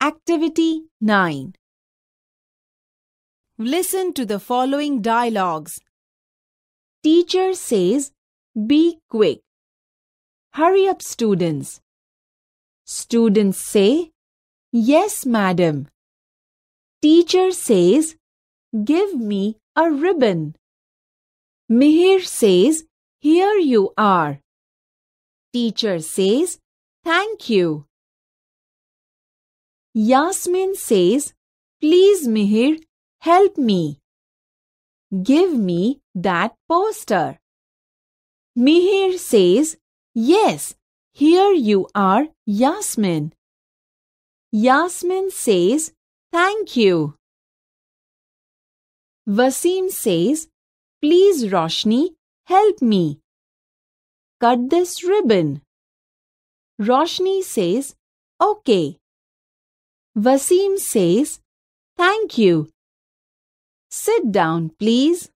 Activity 9 Listen to the following dialogues. Teacher says, Be quick. Hurry up, students. Students say, Yes, madam. Teacher says, Give me a ribbon. Mihir says, Here you are. Teacher says, Thank you. Yasmin says, Please, Mihir, help me. Give me that poster. Mihir says, Yes, here you are, Yasmin. Yasmin says, Thank you. Vasim says, Please, Roshni, help me. Cut this ribbon. Roshni says, Okay. Vasim says, Thank you. Sit down, please.